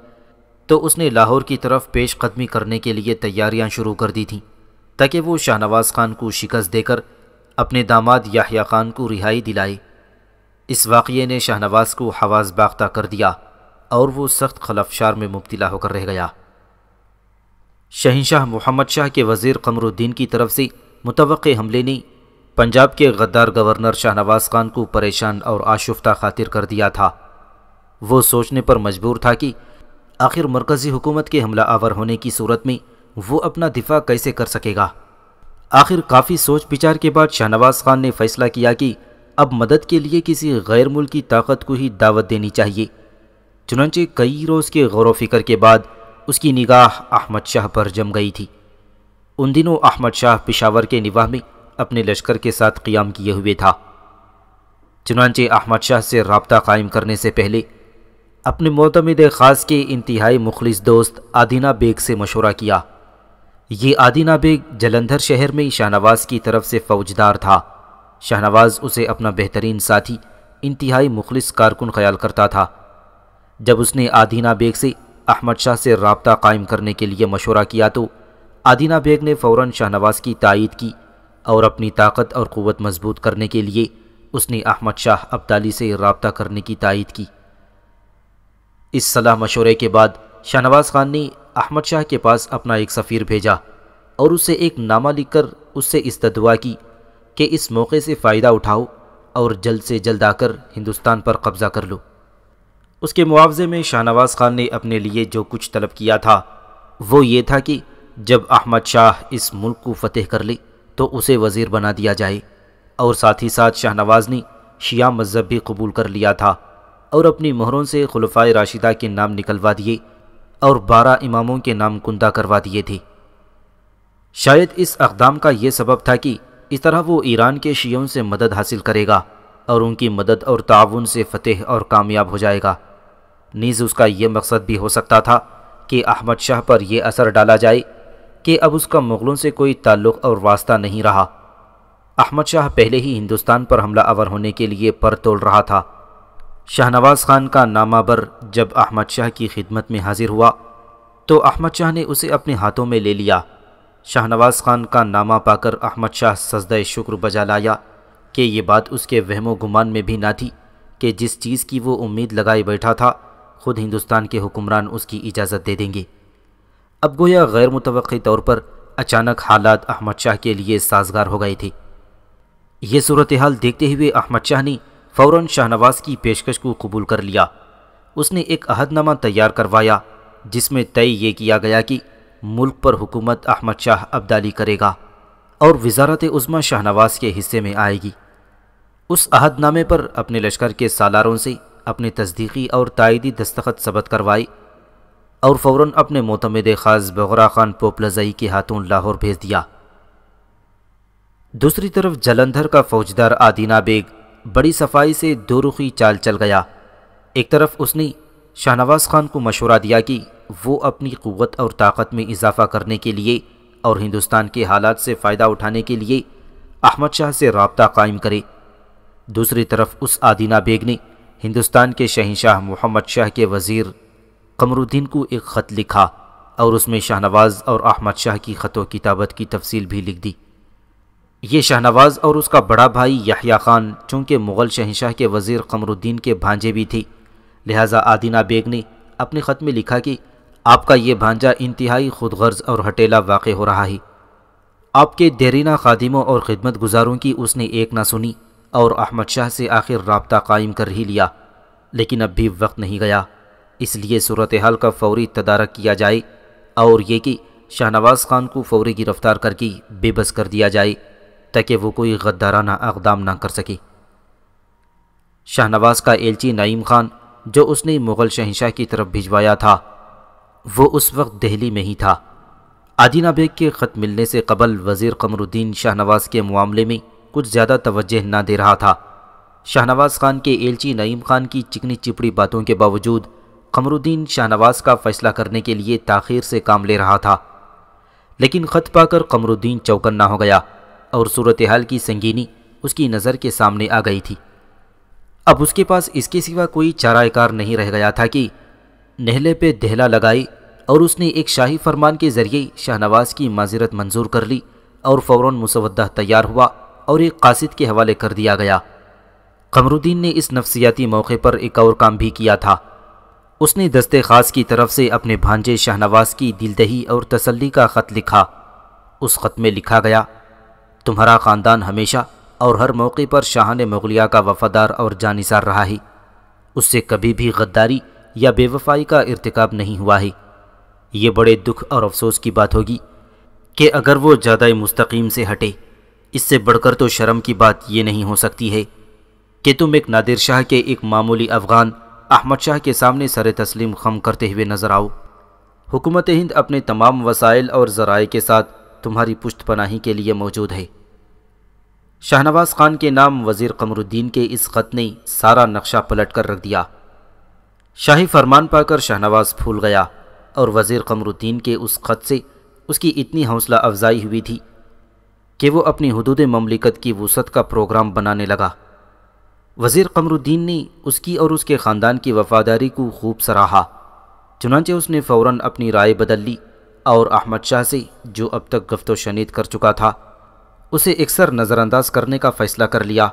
तो उसने लाहौर की तरफ पेश कदमी करने के लिए तैयारियां शुरू कर दी थीं ताकि वो शाहनवाज खान को शिकस्त देकर अपने दामाद याहिया खान को रिहाई दिलाए इस वाक़े ने शाहनवाज को हवास बाख्ता कर दिया और वो सख्त खलफशार में मुब्तला होकर रह गया शहनशाह मोहम्मद शाह के वज़ीर कमरुद्दीन की तरफ से मुतव हमले ने पंजाब के गद्दार गवर्नर शाहनवाज खान को परेशान और आशुफ्ता खातिर कर दिया था वो सोचने पर मजबूर था कि आखिर मरकज़ी हुकूमत के हमला आवर होने की सूरत में वो अपना दिफा कैसे कर सकेगा आखिर काफ़ी सोच विचार के बाद शाहनवाज खान ने फैसला किया कि अब मदद के लिए किसी गैर मुल्की ताकत को ही दावत देनी चाहिए चुनाचे कई रोज़ के गौर फिक्र के बाद उसकी निगाह अहमद शाह पर जम गई थी उन दिनों अहमद शाह पिशावर के निवाह में अपने लश्कर के साथ क़ियाम किए हुए था चुनाचे अहमद शाह से रबता कायम करने से पहले अपने मोतमद ख़ास के इंतहाई मुखलिस दोस्त आदिना बेग से मशवरा किया ये आदिना बेग जलंधर शहर में शाहनवाज की तरफ से फौजदार था शाहनवाज उसे अपना बेहतरीन साथी इंतहाई मुखलिस कारकुन ख्याल करता था जब उसने आदिना बेग से अहमद शाह से रबता कायम करने के लिए मशवरा किया तो आदिना बेग ने फ़ौर शाहनवाज की तायद की और अपनी ताकत और क़वत मजबूत करने के लिए उसने अहमद शाह अब्दाली से रबता करने की तायद की इस सलाह मशवरे के बाद शाहनवाज खान ने अहमद शाह के पास अपना एक सफ़ीर भेजा और उसे एक नामा लिखकर उससे इस्तवा की कि इस मौके से फ़ायदा उठाओ और जल्द से जल्द आकर हिंदुस्तान पर कब्ज़ा कर लो उसके मुआवजे में शाहनवाज़ खान ने अपने लिए जो कुछ तलब किया था वो ये था कि जब अहमद शाह इस मुल्क को फतेह कर ले तो उसे वज़ीर बना दिया जाए और साथ ही साथ शाहनवाज ने शिया मज़हब भी कबूल कर लिया था और अपनी मोहरों से खलफ़ा राशिदा के नाम निकलवा दिए और बारह इमामों के नाम कुंदा करवा दिए थे शायद इस अकदाम का यह सबब था कि इस तरह वो ईरान के शियों से मदद हासिल करेगा और उनकी मदद और ताउन से फतेह और कामयाब हो जाएगा नीज़ उसका यह मकसद भी हो सकता था कि अहमद शाह पर यह असर डाला जाए कि अब उसका मुग़लों से कोई ताल्लुक़ और वास्ता नहीं रहा अहमद शाह पहले ही हिंदुस्तान पर हमला अवर होने के लिए पर तोड़ रहा था शाहनवाज खान का नामाबर जब अहमद शाह की खिदमत में हाजिर हुआ तो अहमद शाह ने उसे अपने हाथों में ले लिया शाहनवाज खान का नामा पाकर अहमद शाह सजद शुक्र बजा लाया कि ये बात उसके वहमो गुमान में भी ना थी कि जिस चीज़ की वो उम्मीद लगाए बैठा था ख़ुद हिंदुस्तान के हुक्मरान उसकी इजाज़त दे देंगे अब गोया गैर मुतव तौर पर अचानक हालात अहमद शाह के लिए साजगार हो गए थे ये सूरत हाल देखते हुए अहमद शाह ने फ़ौरन शाहनवाज की पेशकश को कबूल कर लिया उसने एक अहदनामा तैयार करवाया जिसमें तय ये किया गया कि मुल्क पर हुकूमत अहमद शाह अब्दाली करेगा और वजारत उज़मा शाहनवाज के हिस्से में आएगी उस अहदनामे पर अपने लश्कर के सालारों से अपने तस्दीकी और तायदी दस्तखत सबत करवाई और फ़ौर अपने मोतमद ख़ास बगरा खान पोपलजई के हाथों लाहौर भेज दिया दूसरी तरफ जलंधर का फौजदार आदिना बेग बड़ी सफाई से दो रुखी चाल चल गया एक तरफ उसने शाहनवाज खान को मशवरा दिया कि वो अपनी क़वत और ताकत में इजाफा करने के लिए और हिंदुस्तान के हालात से फ़ायदा उठाने के लिए अहमद शाह से रबता कायम करे दूसरी तरफ उस आदिना बेग ने हिंदुस्तान के शहनशाह मोहम्मद शाह के वज़ीर कमरुद्दीन को एक ख़त लिखा और उसमें शाहनवाज और अहमद शाह की ख़तों की ताबत की तफसील भी लिख दी ये शाहनवाज और उसका बड़ा भाई याहिया खान चूँकि मुग़ल शहनशाह के वज़ी कमरुद्दीन के भांजे भी थी लिहाजा आदिना बेग ने अपने ख़त में लिखा कि आपका ये भांजा इंतहाई खुदगर्ज और हटेला वाक़ हो रहा है आपके देरीना खादिमों और खिदमत गुजारों की उसने एक ना सुनी और अहमद शाह से आखिर रबता कायम कर ही लिया लेकिन अब भी वक्त नहीं गया इसलिए सूरत हाल का फौरी तदारक किया जाए और ये कि शाहनवाज खान को फौरी गिरफ़्तार करके बेबस कर दिया जाए ताकि वो कोई गद्दाराना अकदाम ना कर सके शाहनवाज का एलची नईम खान जो उसने मुग़ल शहनशाह की तरफ भिजवाया था वो उस वक्त दिल्ली में ही था आदिना बेग के ख़त मिलने से कबल वज़ीर कमरुद्दीन शाहनवाज के मामले में कुछ ज़्यादा तवज्जह ना दे रहा था शाहनवाज खान के एलची नईम खान की चिकनी चिपड़ी बातों के बावजूद कमरुद्दीन शाहनवाज का फ़ैसला करने के लिए ताखिर से काम ले रहा था लेकिन ख़त पाकर कमरुद्दीन चौकन्ना हो गया और सूरत हाल की संगीनी उसकी नज़र के सामने आ गई थी अब उसके पास इसके सिवा कोई चारायकार नहीं रह गया था कि नहले पे दहला लगाई और उसने एक शाही फरमान के ज़रिए शाहनवाज की माजरत मंजूर कर ली और फ़ौर मुसवदा तैयार हुआ और एक कासिद के हवाले कर दिया गया कमरुद्दीन ने इस नफसियाती मौके पर एक और काम भी किया था उसने दस्ते खास की तरफ से अपने भांजे शाहनवाज की दिलदही और तसल्ली का ख़त लिखा उस ख़त में लिखा गया तुम्हारा ख़ानदान हमेशा और हर मौके पर शाहान मुगलिया का वफादार और जानिसार रहा है उससे कभी भी गद्दारी या बेवफाई का इरतकब नहीं हुआ है ये बड़े दुख और अफसोस की बात होगी कि अगर वो ज़्यादा मुस्तकीम से हटे इससे बढ़कर तो शर्म की बात ये नहीं हो सकती है कि तुम एक नादिर शाह के एक मामूली अफ़गान अहमद शाह के सामने सर तस्लीम खम करते हुए नज़र आओ हुकूमत हिंद अपने तमाम वसाइल और ज़राए के साथ तुम्हारी पुश्त पनाही के लिए मौजूद है शाहनवाज खान के नाम वज़ीर कमरुद्दीन के इस ख़त ने सारा नक्शा पलट कर रख दिया शाही फरमान पाकर शाहनवाज फूल गया और वज़ीर कमरुद्दीन के उस ख़त से उसकी इतनी हौसला अफजाई हुई थी कि वो अपनी हदूद ममलिकत की वसत का प्रोग्राम बनाने लगा वज़ीर कमरुद्दीन ने उसकी और उसके ख़ानदान की वफ़ादारी को खूब सराहा चुनाचे उसने फ़ौरन अपनी राय बदल ली और अहमद शाहजी जो अब तक गफ्तो शनीद कर चुका था उसे अक्सर नज़रअंदाज करने का फ़ैसला कर लिया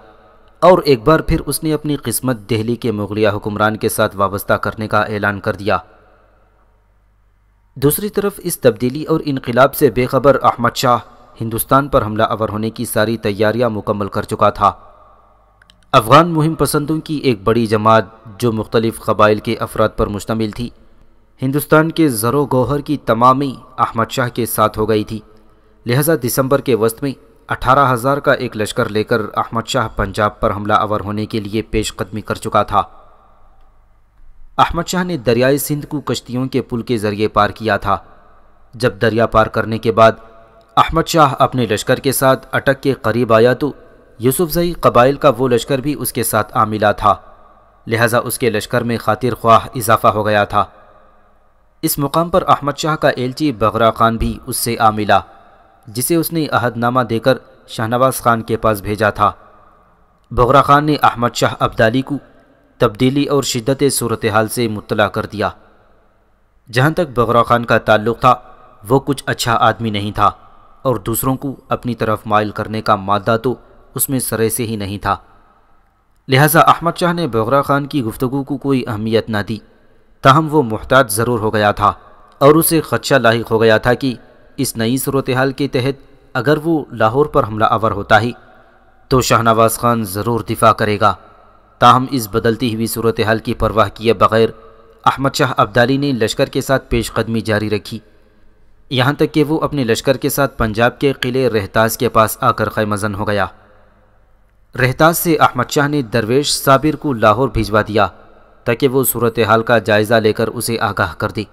और एक बार फिर उसने अपनी किस्मत दिल्ली के मुगलिया हुक्मरान के साथ वाबस्ता करने का ऐलान कर दिया दूसरी तरफ इस तब्दीली और इनकलाब से बेखबर अहमद शाह हिंदुस्तान पर हमला अवर होने की सारी तैयारियां मुकम्मल कर चुका था अफ़गान मुहिम पसंदों की एक बड़ी जमात जो मुख्तलिफ़ कबाइल के अफराद पर मुश्तमिल थी हिंदुस्तान के ज़रो गौहर की तमामी अहमद शाह के साथ हो गई थी लिहाजा दिसंबर के वस्त में अठारह हज़ार का एक लश्कर लेकर अहमद शाह पंजाब पर हमला अवर होने के लिए पेशकदमी कर चुका था अहमद शाह ने दरियाए सिंध को कश्तियों के पुल के ज़रिए पार किया था जब दरिया पार करने के बाद अहमद शाह अपने लश्कर के साथ अटक के करीब आया तो यूसुफजई कबाइल का वो लश्कर भी उसके साथ आमिला था लिहाजा उसके लश्कर में खातिर ख्वाह इजाफा हो गया था इस मुकाम पर अहमद शाह का एलची बगरा खान भी उससे आ मिला जिसे उसने अहदनामा देकर शाहनवाज खान के पास भेजा था बगरा खान ने अहमद शाह अब्दाली को तब्दीली और शिद्दत सूरत हाल से मुतला कर दिया जहाँ तक बगरा खान का ताल्लुक था वो कुछ अच्छा आदमी नहीं था और दूसरों को अपनी तरफ मायल करने का मादा तो उसमें सरे से ही नहीं था लिहाजा अहमद शाह ने बगरा खान की गुफ्तगु को कोई अहमियत ना दी ताहम वो मुहताज ज़रूर हो गया था और उसे खदशा लाक हो गया था कि इस नई सूरत हाल के तहत अगर वो लाहौर पर हमला आवर होता ही तो शाहनवाज खान ज़रूर दिफा करेगा ताहम इस बदलती हुई सूरत हाल की परवाह किए बगैर अहमद शाह अब्दाली ने लश्कर के साथ पेश कदमी जारी रखी यहाँ तक कि वो अपने लश्कर के साथ पंजाब के किले रहताज के पास आकर खैमजन हो गया रहताज से अहमद शाह ने दरवेश साबिर को लाहौर भिजवा दिया ताकि वो सूरत हाल का जायज़ा लेकर उसे आगाह कर दी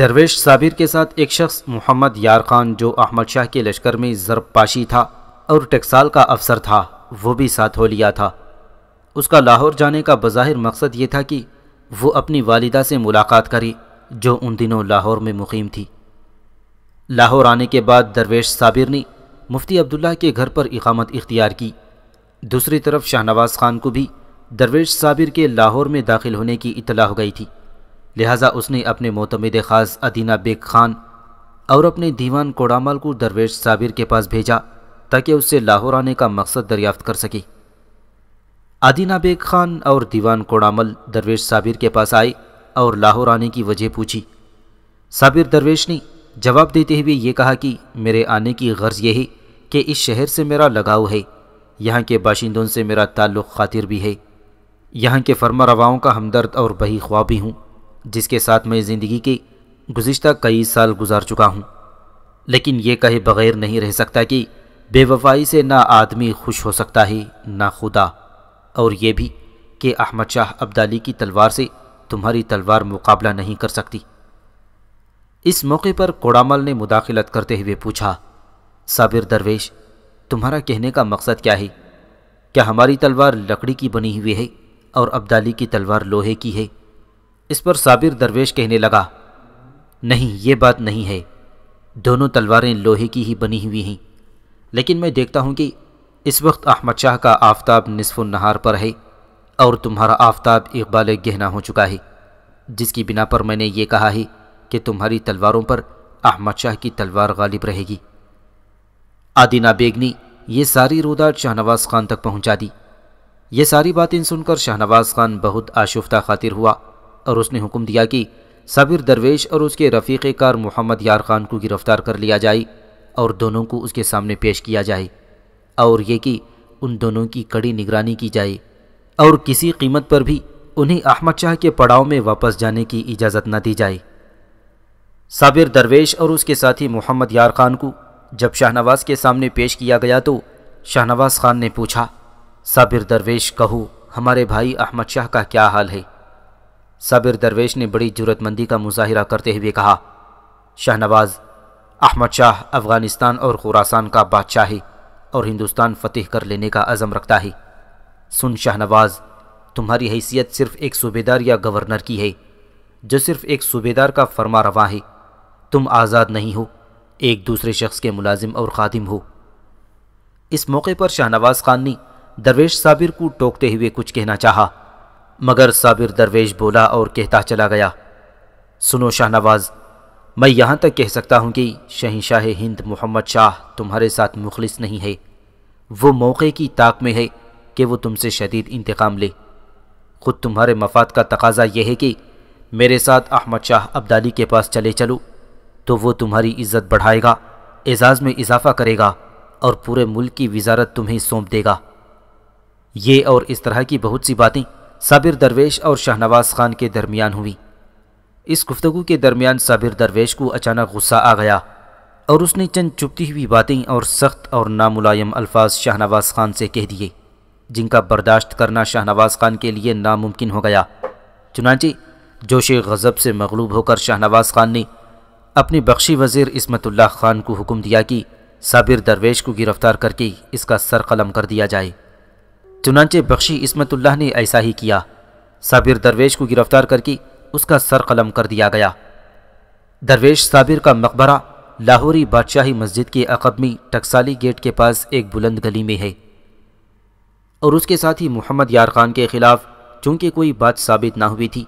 दरवेश साबिर के साथ एक शख्स मोहम्मद यार खान जो अहमद शाह के लश्कर में जरबपाशी था और टकसाल का अफसर था वो भी साथ हो लिया था उसका लाहौर जाने का बज़ाहिर मकसद ये था कि वो अपनी वालिदा से मुलाकात करे जो उन दिनों लाहौर में मुकीम थी लाहौर आने के बाद दरवेश साबिर ने मुफ्ती अब्दुल्ला के घर पर इकामत इख्तियार की दूसरी तरफ शाहनवाज खान को भी दरवेश साबिर के लाहौर में दाखिल होने की इतला हो गई थी लिहाजा उसने अपने मोतमद ख़ास अदीना बेग खान और अपने दीवान कोडामल को दरवेश साबिर के पास भेजा ताकि उससे लाहौर आने का मकसद दरियाफ्त कर सके आदिना बेग खान और दीवान कोडामल दरवेश साबिर के पास आए और लाहौर आने की वजह पूछी साबिर दरवेश ने जवाब देते हुए ये कहा कि मेरे आने की गर्ज यही कि इस शहर से मेरा लगाव है यहाँ के बाशिंदों से मेरा ताल्लुक़ खातिर भी है यहाँ के फर्मा रवाओं का हमदर्द और बही ख्वाबी हूँ जिसके साथ मैं ज़िंदगी के गुज्त कई साल गुजार चुका हूँ लेकिन ये कहे बग़ैर नहीं रह सकता कि बेवफाई से ना आदमी खुश हो सकता है ना खुदा और ये भी कि अहमद शाह अब्दाली की तलवार से तुम्हारी तलवार मुकाबला नहीं कर सकती इस मौके पर कोड़ामल ने मुदाखलत करते हुए पूछा साबिर दरवेश तुम्हारा कहने का मकसद क्या है क्या हमारी तलवार लकड़ी की बनी हुई है और अब्दाली की तलवार लोहे की है इस पर साबिर दरवेश कहने लगा नहीं ये बात नहीं है दोनों तलवारें लोहे की ही बनी हुई हैं लेकिन मैं देखता हूँ कि इस वक्त अहमद शाह का आफ्ताब निसफ नहार पर है और तुम्हारा आफ्ताब इकबाल गहना हो चुका है जिसकी बिना पर मैंने ये कहा है कि तुम्हारी तलवारों पर अहमद शाह की तलवार गालिब रहेगी आदिना बेग ने ये सारी रुदा शाहनवाज खान तक पहुँचा दी ये सारी बातें सुनकर शाहनवाज खान बहुत आशुफ्ता खातिर हुआ और उसने हुक्म दिया कि साबिर दरवेश और उसके रफ़ीक़ कार मोहम्मद यार खान को गिरफ़्तार कर लिया जाए और दोनों को उसके सामने पेश किया जाए और ये कि उन दोनों की कड़ी निगरानी की जाए और किसी कीमत पर भी उन्हें अहमद शाह के पड़ाव में वापस जाने की इजाज़त न दी जाए साबिर दरवेश और उसके साथी मोहम्मद यार खान को जब शाहनवाज के सामने पेश किया गया तो शाहनवाज खान ने पूछा साबिर दरवेश कहो हमारे भाई अहमद शाह का क्या हाल है साबिर दरवेश ने बड़ी जरूरतमंदी का मुजाहरा करते हुए कहा शाहनवाज अहमद शाह अफ़गानिस्तान और खुरासान का बादशाह है और हिंदुस्तान फतेह कर लेने का अज़म रखता है सुन शाहनवाज तुम्हारी हैसियत सिर्फ़ एक सूबेदार या गवर्नर की है जो सिर्फ़ एक सूबेदार का फरमा रवा है तुम आज़ाद नहीं हो एक दूसरे शख्स के मुलाजिम और खादिम हो इस मौके पर शाहनवाज खान ने दरवेश साबिर को टोकते हुए कुछ कहना चाहा मगर साबिर दरवेश बोला और कहता चला गया सुनो शाहनवाज मैं यहाँ तक कह सकता हूँ कि शहनशाह हिंद मोहम्मद शाह तुम्हारे साथ मुखलिस नहीं है वो मौके की ताक में है कि वो तुमसे शदीद इंतकाम ले खुद तुम्हारे मफाद का तकाजा यह है कि मेरे साथ अहमद शाह अब्दाली के पास चले चलो तो वो तुम्हारी इज्जत बढ़ाएगा एजाज़ में इजाफ़ा करेगा और पूरे मुल्क की वजारत तुम्हें सौंप देगा ये और इस तरह की बहुत सी बातें साबिर दरवेश और शाहनवाज खान के दरमियान हुई इस गुफ्तगु के दरमियान साबिर दरवेश को अचानक गुस्सा आ गया और उसने चंद चुपती हुई बातें और सख्त और नामुलायम अल्फाज शाहनवाज खान से कह दिए जिनका बर्दाश्त करना शाहनवाज खान के लिए नामुमकिन हो गया चुनाचे जोश गज़ब से मगलूब होकर शाहनवाज खान ने अपने बख्शी वज़ीर इसमतुल्ला खान को हुक्म दिया कि साबिर दरवेश को गिरफ़्तार करके इसका सर कलम कर दिया जाए चुनाचे बख्शी इसमतुल्लाह ने ऐसा ही किया साबिर दरवेश को गिरफ्तार करके उसका सर कलम कर दिया गया दरवेश साबिर का मकबरा लाहौरी बादशाही मस्जिद के अकदमी टकसाली गेट के पास एक बुलंद गली में है और उसके साथ ही मोहम्मद यार खान के ख़िलाफ़ चूँकि कोई बात साबित ना हुई थी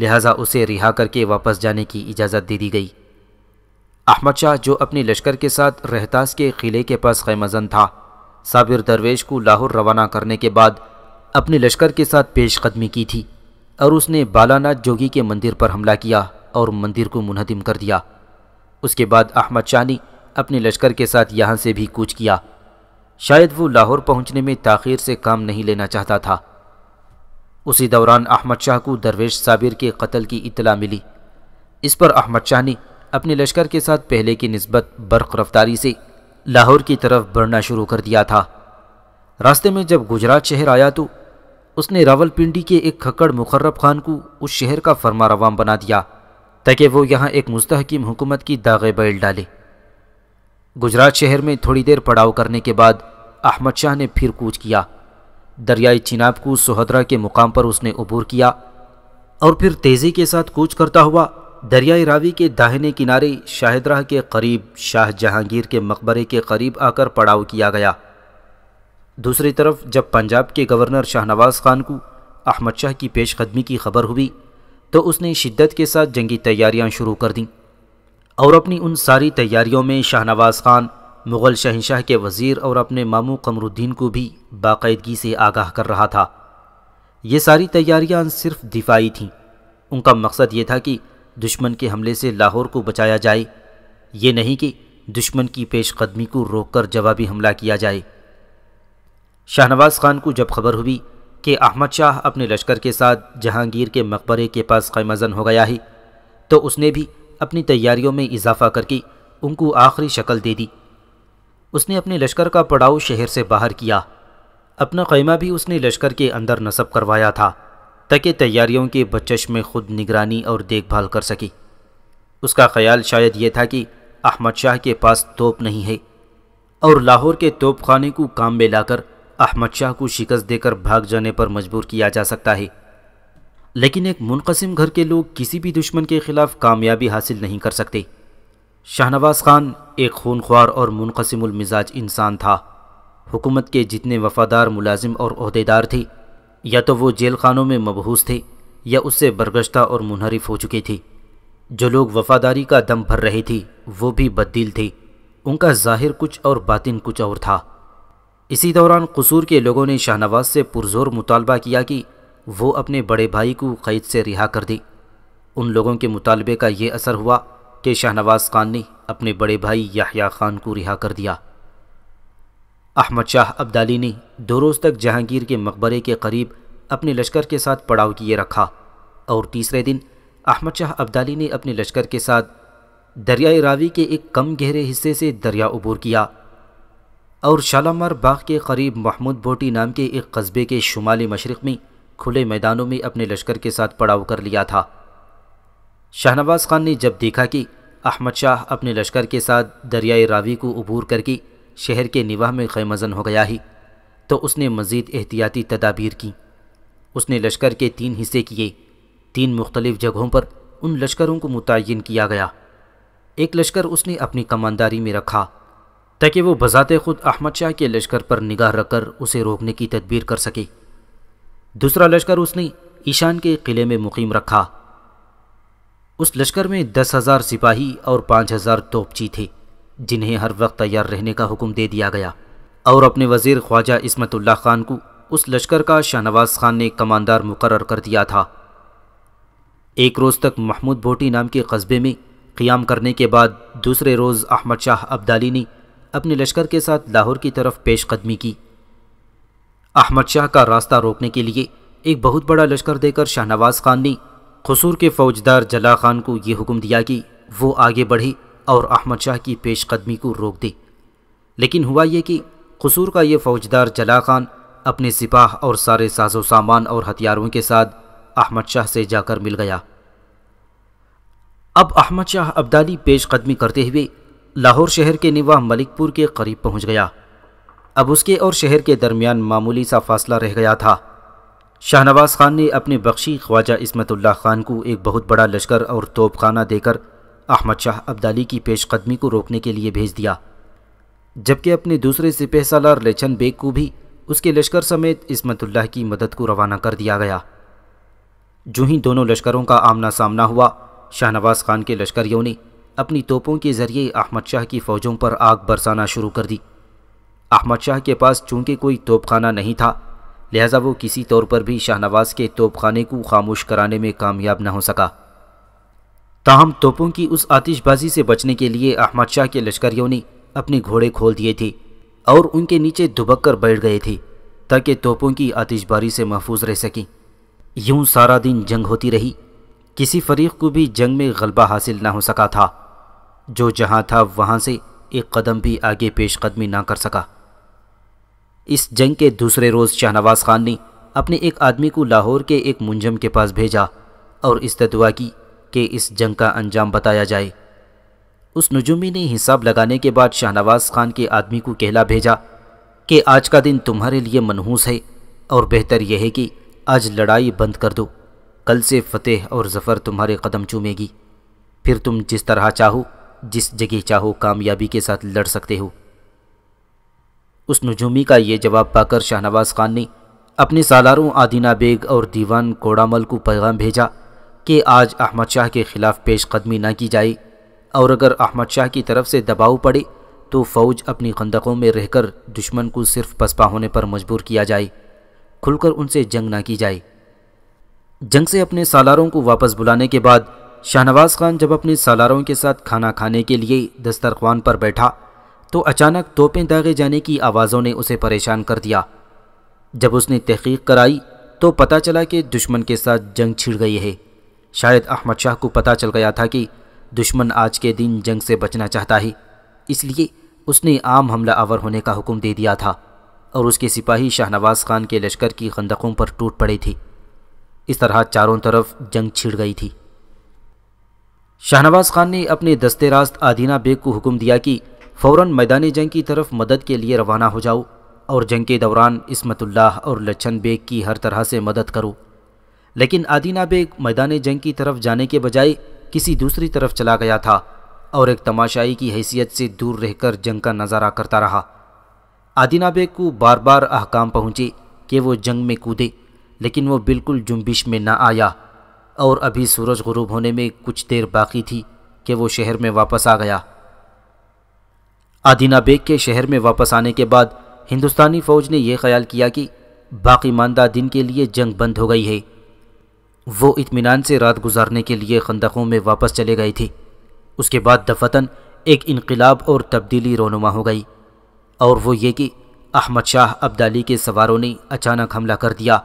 लिहाजा उसे रिहा करके वापस जाने की इजाज़त दे दी गई अहमद शाह जो अपने लश्कर के साथ रहतास के किले के पास खैमजन था साबिर दरवेश को लाहौर रवाना करने के बाद अपने लश्कर के साथ पेशकदमी की थी और उसने बालानाथ जोगी के मंदिर पर हमला किया और मंदिर को मुनहदम कर दिया उसके बाद अहमद शानी अपने लश्कर के साथ यहाँ से भी कूच किया शायद वो लाहौर पहुँचने में ताखिर से काम नहीं लेना चाहता था उसी दौरान अहमद शाह को दरवेश साबिर के कत्ल की इतला मिली इस पर अहमद शाह ने अपने लश्कर के साथ पहले की नस्बत बर्क रफ्तारी से लाहौर की तरफ बढ़ना शुरू कर दिया था रास्ते में जब गुजरात शहर आया तो उसने रावलपिंडी के एक खक्कड़ मुखर्रब खान को उस शहर का फरमा रवाम बना दिया ताकि वो यहाँ एक मुस्तहकम हुकूमत की दागे बैल डाले गुजरात शहर में थोड़ी देर पड़ाव करने के बाद अहमद शाह ने फिर कूच किया दरियाई चिनाब को सोहदरा के मुकाम पर उसने अबूर किया और फिर तेज़ी के साथ कूच करता हुआ दरियाए रावी के दाहिने किनारे शाहिदराह के करीब शाह जहांगीर के मकबरे के करीब आकर पड़ाव किया गया दूसरी तरफ जब पंजाब के गवर्नर शाहनवाज खान को अहमद शाह की पेशकदमी की खबर हुई तो उसने शिद्दत के साथ जंगी तैयारियां शुरू कर दीं और अपनी उन सारी तैयारियों में शाहनवाज खान मुग़ल शहनशाह के वज़ीर और अपने मामू कमरुद्दीन को भी बाकायदगी से आगाह कर रहा था ये सारी तैयारियां सिर्फ दिफाई थीं उनका मकसद ये था कि दुश्मन के हमले से लाहौर को बचाया जाए ये नहीं कि दुश्मन की पेशकदमी को रोककर जवाबी हमला किया जाए शाहनवाज खान को जब खबर हुई कि अहमद शाह अपने लश्कर के साथ जहांगीर के मकबरे के पास खैमजन हो गया है तो उसने भी अपनी तैयारियों में इजाफा करके उनको आखिरी शक्ल दे दी उसने अपने लश्कर का पड़ाव शहर से बाहर किया अपना खैमा भी उसने लश्कर के अंदर नस्ब करवाया था ताकि तैयारियों के बचश में खुद निगरानी और देखभाल कर सके उसका ख्याल शायद ये था कि अहमद शाह के पास तोप नहीं है और लाहौर के तोप खाने को काम में लाकर अहमद शाह को शिकस्त देकर भाग जाने पर मजबूर किया जा सकता है लेकिन एक मुनकसम घर के लोग किसी भी दुश्मन के खिलाफ कामयाबी हासिल नहीं कर सकते शाहनवाज खान एक खूनख्वार और मुनकसमुलमिजाज इंसान था हुकूमत के जितने वफादार मुलाजिम और अहदेदार थे या तो वो जेल खानों में मबहूस थे या उससे बरगश्ता और मुनहरिफ हो चुकी थी जो लोग वफादारी का दम भर रहे थे वो भी बद्दील थे उनका जाहिर कुछ और बातिन कुछ और था इसी दौरान कसूर के लोगों ने शाहनवाज से पुरजोर मुतालबा किया कि वो अपने बड़े भाई को कैद से रिहा कर दे उन लोगों के मुतालबे का ये असर हुआ कि शाहनवाज खान ने अपने बड़े भाई याहिया खान को रिहा कर दिया अहमद शाह अब्दाली ने दो रोज़ तक जहांगीर के मकबरे के करीब अपने लश्कर के साथ पड़ाव किए रखा और तीसरे दिन अहमद शाह अब्दाली ने अपने लश्कर के साथ दरियाए रावी के एक कम गहरे हिस्से से दरिया अबूर किया और शालामार बाग के करीब महमूद बोटी नाम के एक कस्बे के शुमाली मशरक़ में खुले मैदानों में अपने लश्कर के साथ पड़ाव कर लिया था शाहनवाज़ खान ने जब देखा कि अहमद शाह अपने लश्कर के साथ दरियाए रावी को अबूर करके शहर के निवाह में खैमजन हो गया ही तो उसने मज़ीद एहतियाती तदाबीर की उसने लश्कर के तीन हिस्से किए तीन मुख्तलिफ़ जगहों पर उन लश्करों को मुतिन किया गया एक लश्कर उसने अपनी कमानदारी में रखा ताकि वो बज़ात खुद अहमद शाह के लश्कर पर निगाह रखकर उसे रोकने की तदबीर कर सके दूसरा लश्कर उसने ईशान के किले में मुकीम रखा उस लश्कर में दस हज़ार सिपाही और पाँच हज़ार तोपची थे जिन्हें हर वक्त तैयार रहने का हुक्म दे दिया गया और अपने वजीर ख्वाजा इसमतुल्ला खान को उस लश्कर का शाहनवाज खान ने कमांडर मुकर कर दिया था एक रोज़ तक महमूद भोटी नाम के कस्बे में क़ियाम करने के बाद दूसरे रोज़ अहमद शाह अब्दाली ने अपने लश्कर के साथ लाहौर की तरफ पेश कदमी की अहमद शाह का रास्ता रोकने के लिए एक बहुत बड़ा लश्कर देकर शाहनवाज खान ने कसूर के फौजदार जला खान को यह हुक्म दिया कि वो आगे बढ़े और अहमद शाह की पेशकदमी को रोक दी लेकिन हुआ यह कि कसूर का यह फौजदार जला खान अपने सिपाह और सारे साजो सामान और हथियारों के साथ अहमद शाह से जाकर मिल गया अब अहमद शाह अब्दाली पेशकदमी करते हुए लाहौर शहर के निवाह मलिकपुर के करीब पहुंच गया अब उसके और शहर के दरमियान मामूली सा फासला रह गया था शाहनवाज खान ने अपने बख्शी ख्वाजा इसमतुल्ला खान को एक बहुत बड़ा लश्कर और तोपखाना देकर अहमद शाह अब्दाली की पेशकदमी को रोकने के लिए भेज दिया जबकि अपने दूसरे सिपह सालार लेचन बेग को भी उसके लश्कर समेत इसमतुल्लाह की मदद को रवाना कर दिया गया जो ही दोनों लश्करों का आमना सामना हुआ शाहनवाज खान के लश्करियों ने अपनी तोपों के ज़रिए अहमद शाह की फ़ौजों पर आग बरसाना शुरू कर दी अहमद शाह के पास चूंकि कोई तोपखाना नहीं था लिहाजा वो किसी तौर पर भी शाहनवाज के तोपखाने को खामोश कराने में कामयाब न हो सका ताहम तोपों की उस आतिशबाजी से बचने के लिए अहमद शाह के लश्करियों ने अपने घोड़े खोल दिए थे और उनके नीचे दुबक कर बैठ गए थे ताकि तोपों की आतिशबारी से महफूज रह सकें यूं सारा दिन जंग होती रही किसी फरीक को भी जंग में गलबा हासिल ना हो सका था जो जहां था वहां से एक कदम भी आगे पेश कदमी ना कर सका इस जंग के दूसरे रोज़ शाहनवाज खान ने अपने एक आदमी को लाहौर के एक मुंजम के पास भेजा और इस्तवा की कि इस जंग का अंजाम बताया जाए उस नजूमी ने हिसाब लगाने के बाद शाहनवाज खान के आदमी को कहला भेजा कि आज का दिन तुम्हारे लिए मनहूस है और बेहतर यह है कि आज लड़ाई बंद कर दो कल से फतेह और ज़फ़र तुम्हारे कदम चूमेगी फिर तुम जिस तरह चाहो जिस जगह चाहो कामयाबी के साथ लड़ सकते हो उस नजूमी का यह जवाब पाकर शाहनवाज खान ने अपने सालारों आदिना बेग और दीवान कोड़ामल को पैगाम भेजा कि आज अहमद शाह के ख़िलाफ़ पेश कदमी ना की जाए और अगर अहमद शाह की तरफ से दबाव पड़े तो फ़ौज अपनी खंदकों में रहकर दुश्मन को सिर्फ पसपा होने पर मजबूर किया जाए खुलकर उनसे जंग ना की जाए जंग से अपने सालारों को वापस बुलाने के बाद शाहनवाज़ खान जब अपने सालारों के साथ खाना खाने के लिए दस्तरखान पर बैठा तो अचानक तोपें दागे जाने की आवाज़ों ने उसे परेशान कर दिया जब उसने तहकीक कराई तो पता चला कि दुश्मन के साथ जंग छिड़ गई है शायद अहमद शाह को पता चल गया था कि दुश्मन आज के दिन जंग से बचना चाहता है इसलिए उसने आम हमला आवर होने का हुक्म दे दिया था और उसके सिपाही शाहनवाज खान के लश्कर की खंदकों पर टूट पड़े थी इस तरह चारों तरफ जंग छिड़ गई थी शाहनवाज खान ने अपने दस्ते रास्त आदीना बेग को हुक्म दिया कि फ़ौर मैदानी जंग की तरफ मदद के लिए रवाना हो जाओ और जंग के दौरान इसमतुल्लाह और लच्छन बेग की हर तरह से मदद करो लेकिन आदिना बेग मैदान जंग की तरफ जाने के बजाय किसी दूसरी तरफ चला गया था और एक तमाशाई की हैसियत से दूर रहकर जंग का नज़ारा करता रहा आदिना बेग को बार बार अहकाम पहुँचे कि वो जंग में कूदे लेकिन वो बिल्कुल जुम्बिश में ना आया और अभी सूरज गुरूब होने में कुछ देर बाकी थी कि वो शहर में वापस आ गया आदिना बेग के शहर में वापस आने के बाद हिंदुस्तानी फ़ौज ने यह ख्याल किया कि बाकी मानदा दिन के लिए जंग बंद हो गई है वो इतमान से रात गुजारने के लिए खंदकों में वापस चले गए थे उसके बाद दफतन एक इनकलाब और तब्दीली रोनुमा हो गई और वो ये कि अहमद शाह अब्दाली के सवारों ने अचानक हमला कर दिया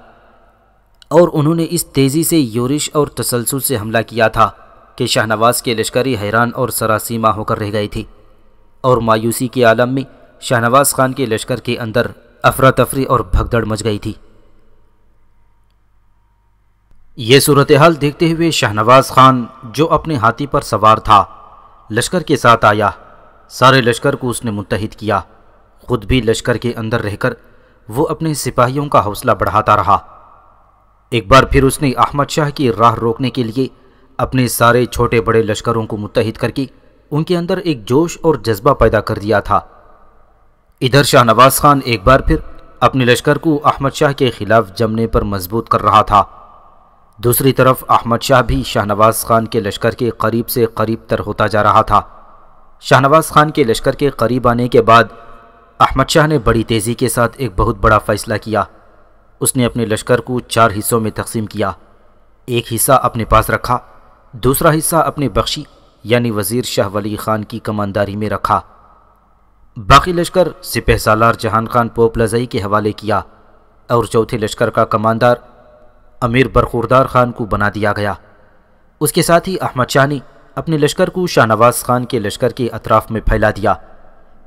और उन्होंने इस तेज़ी से यूरिश और तसलसल से हमला किया था कि शाहनवाज के लश्करी हैरान और सरासीमा होकर रह गए थे और मायूसी के आलम में शाहनवाज खान के लश्कर के अंदर अफरा तफरी और भगदड़ मच गई थी ये सूरत हाल देखते हुए शाहनवाज खान जो अपने हाथी पर सवार था लश्कर के साथ आया सारे लश्कर को उसने मुतहद किया खुद भी लश्कर के अंदर रहकर वो अपने सिपाहियों का हौसला बढ़ाता रहा एक बार फिर उसने अहमद शाह की राह रोकने के लिए अपने सारे छोटे बड़े लश्करों को मुतहद करके उनके अंदर एक जोश और जज्बा पैदा कर दिया था इधर शाहनवाज खान एक बार फिर अपने लश्कर को अहमद शाह के खिलाफ जमने पर मजबूत कर रहा था दूसरी तरफ अहमद शाह भी शाहनवाज खान के लश्कर के करीब से करीब तर होता जा रहा था शाहनवाज खान के लश्कर के करीब आने के बाद अहमद शाह ने बड़ी तेज़ी के साथ एक बहुत बड़ा फ़ैसला किया उसने अपने लश्कर को चार हिस्सों में तकसीम किया एक हिस्सा अपने पास रखा दूसरा हिस्सा अपने बख्शी यानी वज़ीर शाह वली ख़ान की कमानदारी में रखा बाकी लश्कर सिपह सालार जहान खान पोपलजई के हवाले किया और चौथे लश्कर का कमानदार अमीर बरखुरदार खान को बना दिया गया उसके साथ ही अहमद शाह ने अपने लश्कर को शाहनवाज खान के लश्कर के अतराफ में फैला दिया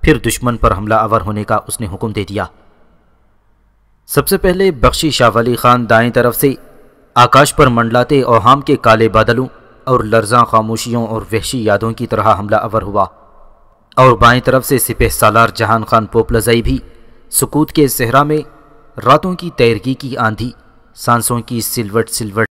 फिर दुश्मन पर हमला अवर होने का उसने हुक्म दे दिया सबसे पहले बख्शी शाहवली खान दाएं तरफ से आकाश पर मंडलाते ओहाम के काले बादलों और लर्जा खामोशियों और वहशी यादों की तरह हमला अवर हुआ और बाएं तरफ से सिपह सालार जहान खान पोपलजई भी सुकूत के सहरा में रातों की तैरगी की आंधी सांसों की सिलवट सिलवट